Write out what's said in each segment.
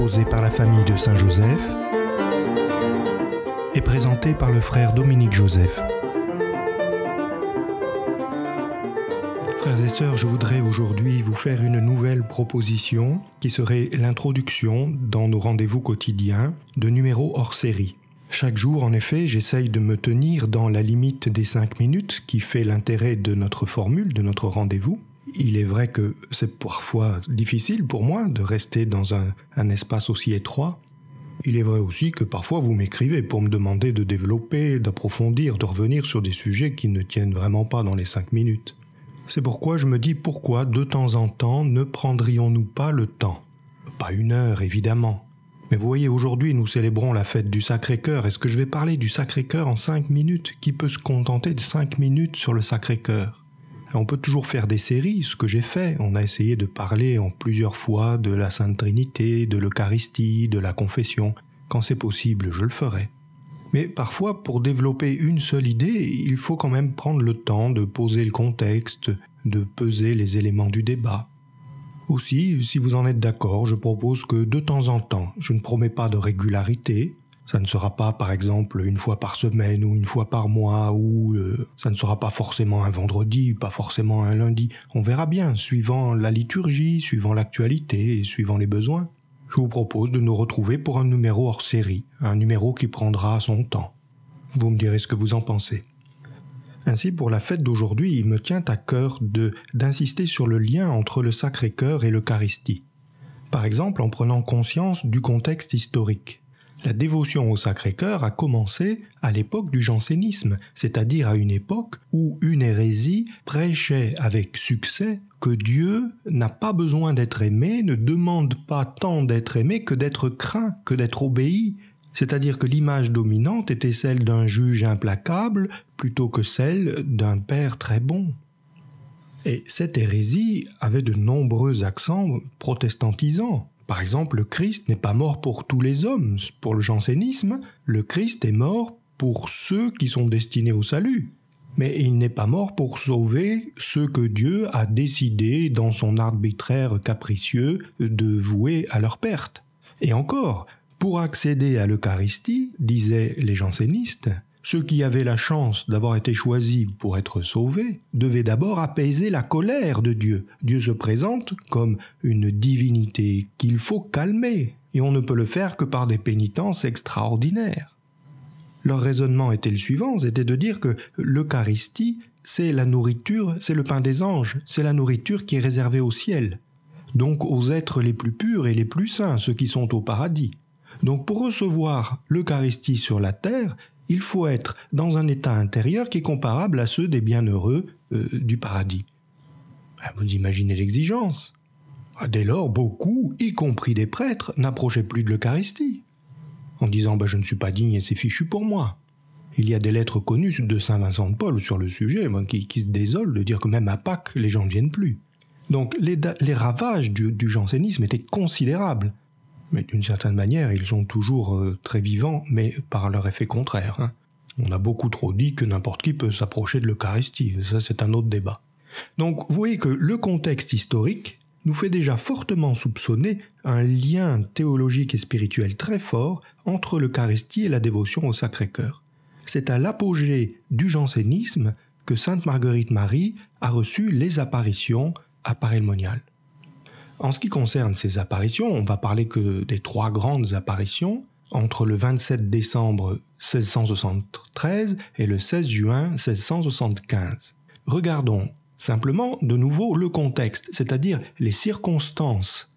proposé par la famille de Saint-Joseph et présenté par le frère Dominique Joseph. Frères et sœurs, je voudrais aujourd'hui vous faire une nouvelle proposition qui serait l'introduction dans nos rendez-vous quotidiens de numéros hors série. Chaque jour, en effet, j'essaye de me tenir dans la limite des 5 minutes qui fait l'intérêt de notre formule, de notre rendez-vous. Il est vrai que c'est parfois difficile pour moi de rester dans un, espace aussi étroit. Il est vrai aussi que parfois vous m'écrivez pour me demander de développer, d'approfondir, de revenir sur des sujets qui ne tiennent vraiment pas dans les cinq minutes. C'est pourquoi je me dis pourquoi de temps en temps ne prendrions-nous pas le temps Pas une heure évidemment. Mais vous voyez, aujourd'hui nous célébrons la fête du Sacré-Cœur. Est-ce que je vais parler du Sacré-Cœur en cinq minutes Qui peut se contenter de cinq minutes sur le Sacré-Cœur on peut toujours faire des séries, ce que j'ai fait. On a essayé de parler en plusieurs fois de la Sainte Trinité, de l'Eucharistie, de la confession. Quand c'est possible, je le ferai. Mais parfois, pour développer une seule idée, il faut quand même prendre le temps de poser le contexte, de peser les éléments du débat. Aussi, si vous en êtes d'accord, je propose que de temps en temps, je ne promets pas de régularité, ça ne sera pas, par exemple, une fois par semaine ou une fois par mois, ou euh, ça ne sera pas forcément un vendredi, pas forcément un lundi. On verra bien, suivant la liturgie, suivant l'actualité suivant les besoins. Je vous propose de nous retrouver pour un numéro hors série, un numéro qui prendra son temps. Vous me direz ce que vous en pensez. Ainsi, pour la fête d'aujourd'hui, il me tient à cœur de d'insister sur le lien entre le Sacré-Cœur et l'Eucharistie. Par exemple, en prenant conscience du contexte historique. La dévotion au Sacré-Cœur a commencé à l'époque du jansénisme, c'est-à-dire à une époque où une hérésie prêchait avec succès que Dieu n'a pas besoin d'être aimé, ne demande pas tant d'être aimé que d'être craint, que d'être obéi, c'est-à-dire que l'image dominante était celle d'un juge implacable plutôt que celle d'un père très bon. Et cette hérésie avait de nombreux accents protestantisants. Par exemple, le Christ n'est pas mort pour tous les hommes. Pour le jansénisme, le Christ est mort pour ceux qui sont destinés au salut. Mais il n'est pas mort pour sauver ceux que Dieu a décidé dans son arbitraire capricieux de vouer à leur perte. Et encore, pour accéder à l'Eucharistie, disaient les jansénistes, ceux qui avaient la chance d'avoir été choisis pour être sauvés devaient d'abord apaiser la colère de Dieu. Dieu se présente comme une divinité qu'il faut calmer, et on ne peut le faire que par des pénitences extraordinaires. Leur raisonnement était le suivant, c'était de dire que l'Eucharistie, c'est la nourriture, c'est le pain des anges, c'est la nourriture qui est réservée au ciel, donc aux êtres les plus purs et les plus saints, ceux qui sont au paradis. Donc pour recevoir l'Eucharistie sur la terre, il faut être dans un état intérieur qui est comparable à ceux des bienheureux euh, du paradis. Ah, vous imaginez l'exigence. Ah, dès lors, beaucoup, y compris des prêtres, n'approchaient plus de l'Eucharistie, en disant bah, Je ne suis pas digne et c'est fichu pour moi. Il y a des lettres connues de Saint Vincent de Paul sur le sujet qui, se désolent de dire que même à Pâques, les gens ne viennent plus. Donc les, ravages du jansénisme étaient considérables mais d'une certaine manière, ils sont toujours euh, très vivants, mais par leur effet contraire. Hein. On a beaucoup trop dit que n'importe qui peut s'approcher de l'Eucharistie, ça c'est un autre débat. Donc vous voyez que le contexte historique nous fait déjà fortement soupçonner un lien théologique et spirituel très fort entre l'Eucharistie et la dévotion au Sacré-Cœur. C'est à l'apogée du jansénisme que Sainte Marguerite Marie a reçu les apparitions à Paray-le-Monial. En ce qui concerne ces apparitions, on va parler que des trois grandes apparitions entre le 27 décembre 1673 et le 16 juin 1675. Regardons simplement de nouveau le contexte, c'est-à-dire les circonstances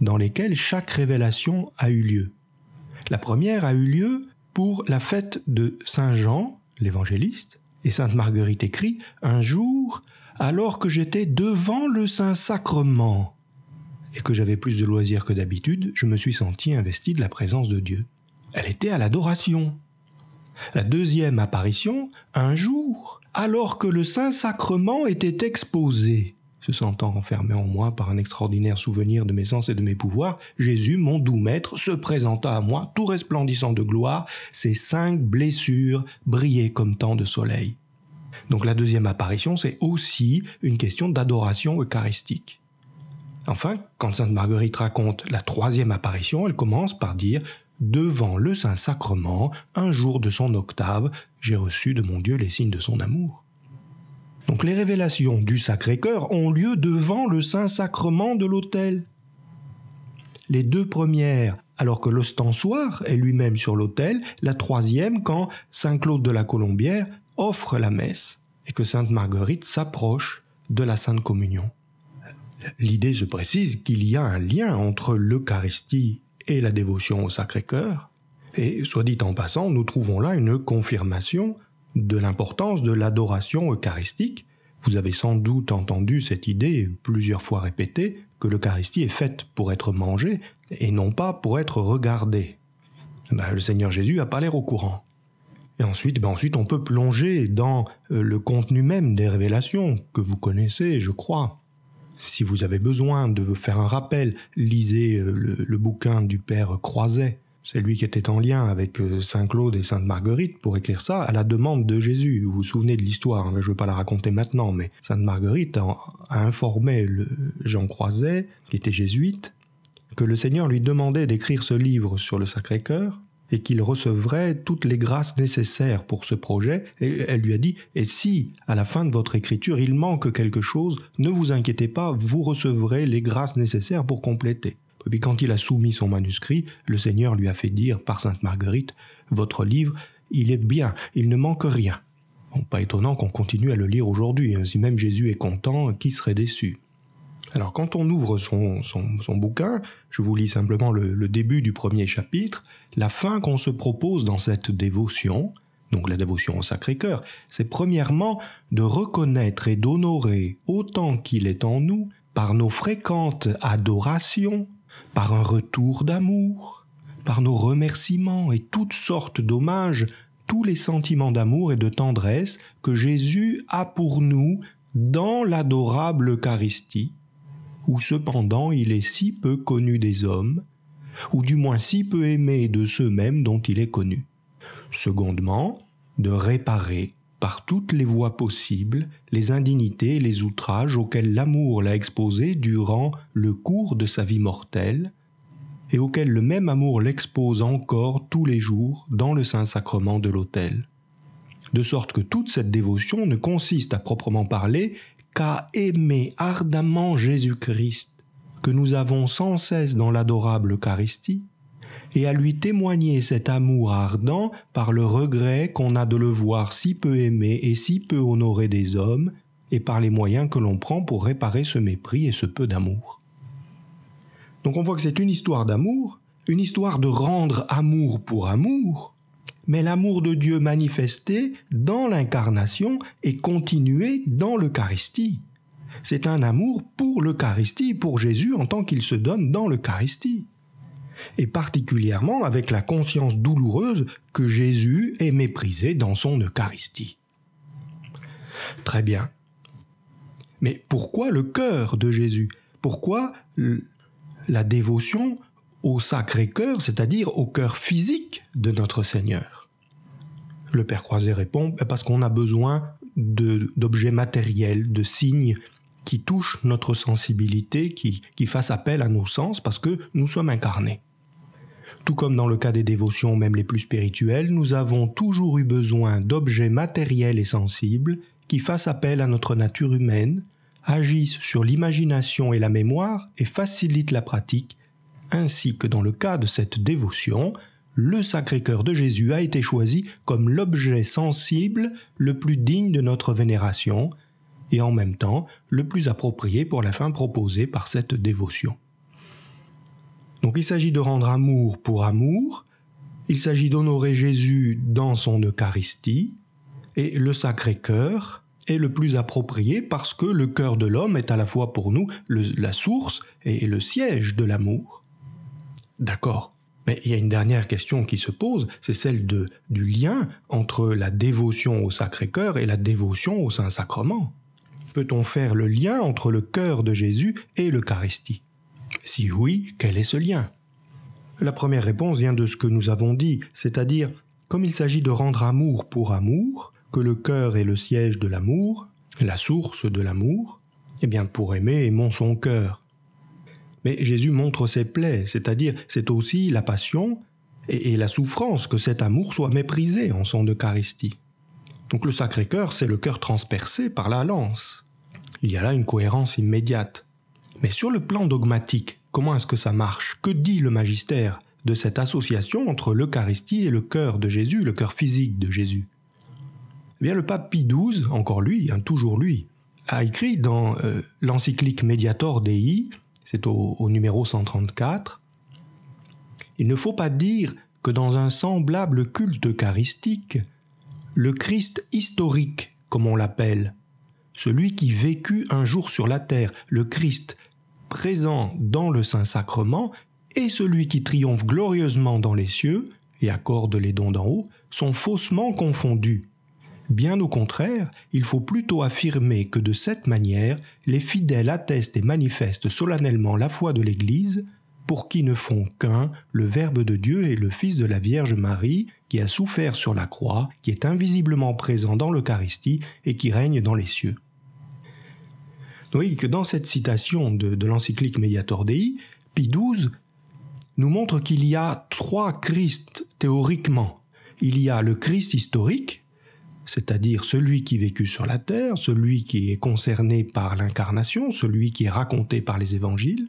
dans lesquelles chaque révélation a eu lieu. La première a eu lieu pour la fête de Saint Jean, l'évangéliste, et Sainte Marguerite écrit Un jour, alors que j'étais devant le Saint-Sacrement, et que j'avais plus de loisirs que d'habitude, je me suis senti investi de la présence de Dieu. Elle était à l'adoration. La deuxième apparition, un jour, alors que le Saint-Sacrement était exposé. Se sentant enfermé en moi par un extraordinaire souvenir de mes sens et de mes pouvoirs, Jésus, mon doux maître, se présenta à moi, tout resplendissant de gloire, ses cinq blessures brillaient comme tant de soleil. Donc la deuxième apparition, c'est aussi une question d'adoration eucharistique. Enfin, quand Sainte Marguerite raconte la troisième apparition, elle commence par dire Devant le Saint-Sacrement, un jour de son octave, j'ai reçu de mon Dieu les signes de son amour. Donc les révélations du Sacré-Cœur ont lieu devant le Saint-Sacrement de l'autel. Les deux premières, alors que l'ostensoire est lui-même sur l'autel, la troisième quand Saint-Claude de la Colombière offre la messe et que Sainte Marguerite s'approche de la Sainte Communion. L'idée, se précise, qu'il y a un lien entre l'Eucharistie et la dévotion au Sacré-Cœur, et, soit dit en passant, nous trouvons là une confirmation de l'importance de l'adoration eucharistique. Vous avez sans doute entendu cette idée plusieurs fois répétée que l'Eucharistie est faite pour être mangée et non pas pour être regardée. Ben, le Seigneur Jésus a pas l'air au courant. Et ensuite, ben, ensuite, on peut plonger dans euh, le contenu même des révélations que vous connaissez, je crois si vous avez besoin de faire un rappel, lisez euh, le, bouquin du père Croiset, c'est lui qui était en lien avec euh, Saint Claude et Sainte Marguerite pour écrire ça à la demande de Jésus. Vous vous souvenez de l'histoire, hein, je ne vais pas la raconter maintenant, mais Sainte Marguerite a, informé le Jean Croiset, qui était jésuite, que le Seigneur lui demandait d'écrire ce livre sur le Sacré-Cœur et qu'il recevrait toutes les grâces nécessaires pour ce projet, et elle lui a dit Et si, à la fin de votre écriture, il manque quelque chose, ne vous inquiétez pas, vous recevrez les grâces nécessaires pour compléter. Et puis quand il a soumis son manuscrit, le Seigneur lui a fait dire par Sainte Marguerite Votre livre, il est bien, il ne manque rien. pas étonnant qu'on continue à le lire aujourd'hui, hein. si même Jésus est content, qui serait déçu alors quand on ouvre son, bouquin, je vous lis simplement le, le début du premier chapitre, la fin qu'on se propose dans cette dévotion, donc la dévotion au Sacré-Cœur, c'est premièrement de reconnaître et d'honorer autant qu'il est en nous, par nos fréquentes adorations, par un retour d'amour, par nos remerciements et toutes sortes d'hommages, tous les sentiments d'amour et de tendresse que Jésus a pour nous dans l'adorable Eucharistie, où cependant il est si peu connu des hommes, ou du moins si peu aimé de ceux-mêmes dont il est connu. Secondement, de réparer par toutes les voies possibles les indignités et les outrages auxquels l'amour l'a exposé durant le cours de sa vie mortelle, et auxquels le même amour l'expose encore tous les jours dans le Saint-Sacrement de l'autel. De sorte que toute cette dévotion ne consiste à proprement parler qu'à aimer ardemment Jésus-Christ, que nous avons sans cesse dans l'adorable Eucharistie, et à lui témoigner cet amour ardent par le regret qu'on a de le voir si peu aimé et si peu honoré des hommes, et par les moyens que l'on prend pour réparer ce mépris et ce peu d'amour. Donc on voit que c'est une histoire d'amour, une histoire de rendre amour pour amour, mais l'amour de Dieu manifesté dans l'incarnation est continué dans l'Eucharistie. C'est un amour pour l'Eucharistie, pour Jésus en tant qu'il se donne dans l'Eucharistie. Et particulièrement avec la conscience douloureuse que Jésus est méprisé dans son Eucharistie. Très bien. Mais pourquoi le cœur de Jésus Pourquoi la dévotion au Sacré-Cœur, c'est-à-dire au cœur physique de notre Seigneur Le Père Croiset répond parce qu'on a besoin d'objets matériels, de signes qui touchent notre sensibilité, qui, qui fassent appel à nos sens parce que nous sommes incarnés. Tout comme dans le cas des dévotions même les plus spirituelles, nous avons toujours eu besoin d'objets matériels et sensibles qui fassent appel à notre nature humaine, agissent sur l'imagination et la mémoire et facilitent la pratique ainsi que dans le cas de cette dévotion, le Sacré-Cœur de Jésus a été choisi comme l'objet sensible le plus digne de notre vénération et en même temps le plus approprié pour la fin proposée par cette dévotion. Donc il s'agit de rendre amour pour amour, il s'agit d'honorer Jésus dans son Eucharistie, et le Sacré-Cœur est le plus approprié parce que le cœur de l'homme est à la fois pour nous la source et le siège de l'amour. D'accord. Mais il y a une dernière question qui se pose, c'est celle du lien entre la dévotion au Sacré-Cœur et la dévotion au Saint-Sacrement. Peut-on faire le lien entre le cœur de Jésus et l'Eucharistie Si oui, quel est ce lien La première réponse vient de ce que nous avons dit, c'est-à-dire, comme il s'agit de rendre amour pour amour, que le cœur est le siège de l'amour, la source de l'amour, eh bien pour aimer, aimons son cœur. Mais Jésus montre ses plaies, c'est-à-dire c'est aussi la passion et, la souffrance que cet amour soit méprisé en son Eucharistie. Donc le Sacré-Cœur, c'est le cœur transpercé par la lance. Il y a là une cohérence immédiate. Mais sur le plan dogmatique, comment est-ce que ça marche Que dit le magistère de cette association entre l'Eucharistie et le cœur de Jésus, le cœur physique de Jésus eh bien, le pape Pie XII, encore lui, hein, toujours lui, a écrit dans euh, l'encyclique Mediator Dei c'est au, numéro 134, il ne faut pas dire que dans un semblable culte eucharistique, le Christ historique, comme on l'appelle, celui qui vécut un jour sur la terre, le Christ présent dans le Saint-Sacrement, et celui qui triomphe glorieusement dans les cieux et accorde les dons d'en haut, sont faussement confondus. Bien au contraire, il faut plutôt affirmer que de cette manière, les fidèles attestent et manifestent solennellement la foi de l'Église, pour qui ne font qu'un le Verbe de Dieu et le Fils de la Vierge Marie, qui a souffert sur la croix, qui est invisiblement présent dans l'Eucharistie et qui règne dans les cieux. Voyez que dans cette citation de, de l'encyclique Mediator Dei, Pie XII nous montre qu'il y a trois Christ théoriquement. Il y a le Christ historique, c'est-à-dire celui qui vécut sur la terre, celui qui est concerné par l'incarnation, celui qui est raconté par les évangiles,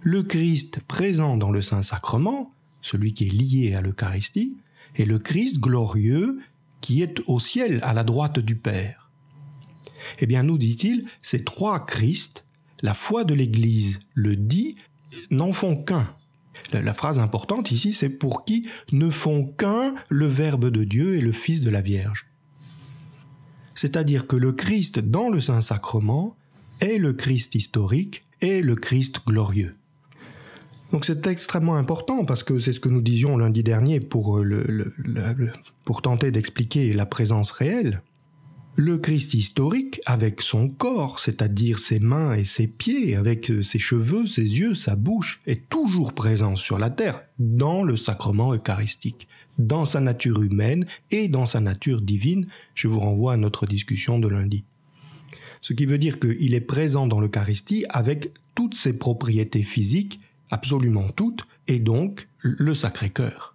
le Christ présent dans le Saint-Sacrement, celui qui est lié à l'Eucharistie, et le Christ glorieux qui est au ciel à la droite du Père. Eh bien, nous dit-il, ces trois Christ, la foi de l'Église le dit, n'en font qu'un. la, phrase importante ici, c'est pour qui ne font qu'un le Verbe de Dieu et le Fils de la Vierge c'est-à-dire que le Christ dans le Saint-Sacrement est le Christ historique et le Christ glorieux. Donc c'est extrêmement important parce que c'est ce que nous disions lundi dernier pour, euh, pour tenter d'expliquer la présence réelle. Le Christ historique, avec son corps, c'est-à-dire ses mains et ses pieds, avec euh, ses cheveux, ses yeux, sa bouche, est toujours présent sur la terre, dans le sacrement eucharistique dans sa nature humaine et dans sa nature divine. Je vous renvoie à notre discussion de lundi. Ce qui veut dire qu'il est présent dans l'Eucharistie avec toutes ses propriétés physiques, absolument toutes, et donc le Sacré-Cœur.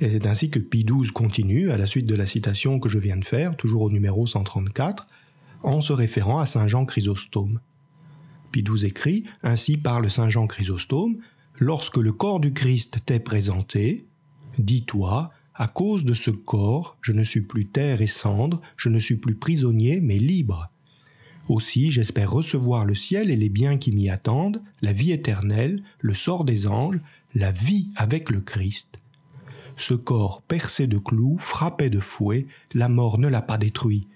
Et c'est ainsi que Pie XII continue, à la suite de la citation que je viens de faire, toujours au numéro 134, en se référant à Saint Jean Chrysostome. Pie XII écrit Ainsi parle Saint Jean Chrysostome, Lorsque le corps du Christ t'est présenté, Dis-toi, à cause de ce corps, je ne suis plus terre et cendre, je ne suis plus prisonnier, mais libre. Aussi j'espère recevoir le ciel et les biens qui m'y attendent, la vie éternelle, le sort des anges, la vie avec le Christ. Ce corps percé de clous, frappé de fouet, la mort ne l'a pas détruit.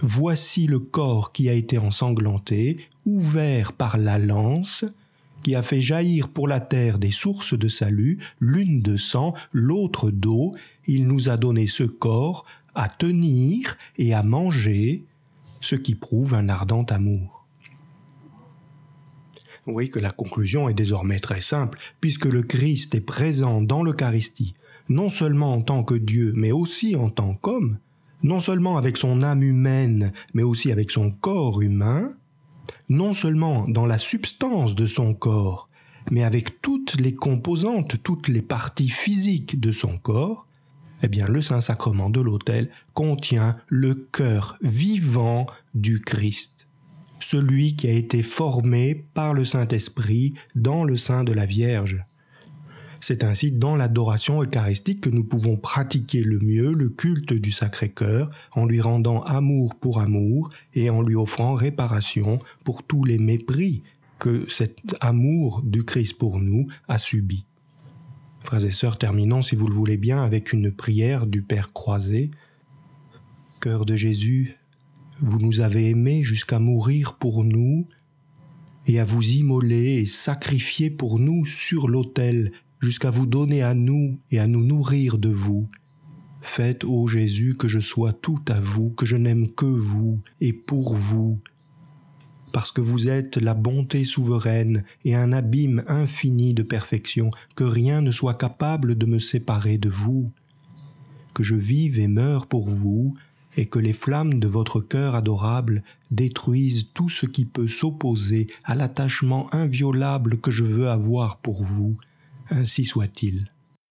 Voici le corps qui a été ensanglanté, ouvert par la lance, qui a fait jaillir pour la terre des sources de salut, l'une de sang, l'autre d'eau, il nous a donné ce corps à tenir et à manger, ce qui prouve un ardent amour. Oui, que la conclusion est désormais très simple, puisque le Christ est présent dans l'Eucharistie, non seulement en tant que Dieu, mais aussi en tant qu'homme, non seulement avec son âme humaine, mais aussi avec son corps humain, non seulement dans la substance de son corps, mais avec toutes les composantes, toutes les parties physiques de son corps, eh bien le Saint-Sacrement de l'autel contient le cœur vivant du Christ, celui qui a été formé par le Saint-Esprit dans le sein de la Vierge. C'est ainsi dans l'adoration eucharistique que nous pouvons pratiquer le mieux le culte du Sacré-Cœur en lui rendant amour pour amour et en lui offrant réparation pour tous les mépris que cet amour du Christ pour nous a subi. Frères et sœurs, terminons si vous le voulez bien avec une prière du Père croisé. Cœur de Jésus, vous nous avez aimés jusqu'à mourir pour nous et à vous immoler et sacrifier pour nous sur l'autel jusqu'à vous donner à nous et à nous nourrir de vous. Faites, ô Jésus, que je sois tout à vous, que je n'aime que vous et pour vous, parce que vous êtes la bonté souveraine et un abîme infini de perfection, que rien ne soit capable de me séparer de vous, que je vive et meure pour vous, et que les flammes de votre cœur adorable détruisent tout ce qui peut s'opposer à l'attachement inviolable que je veux avoir pour vous, ainsi soit-il.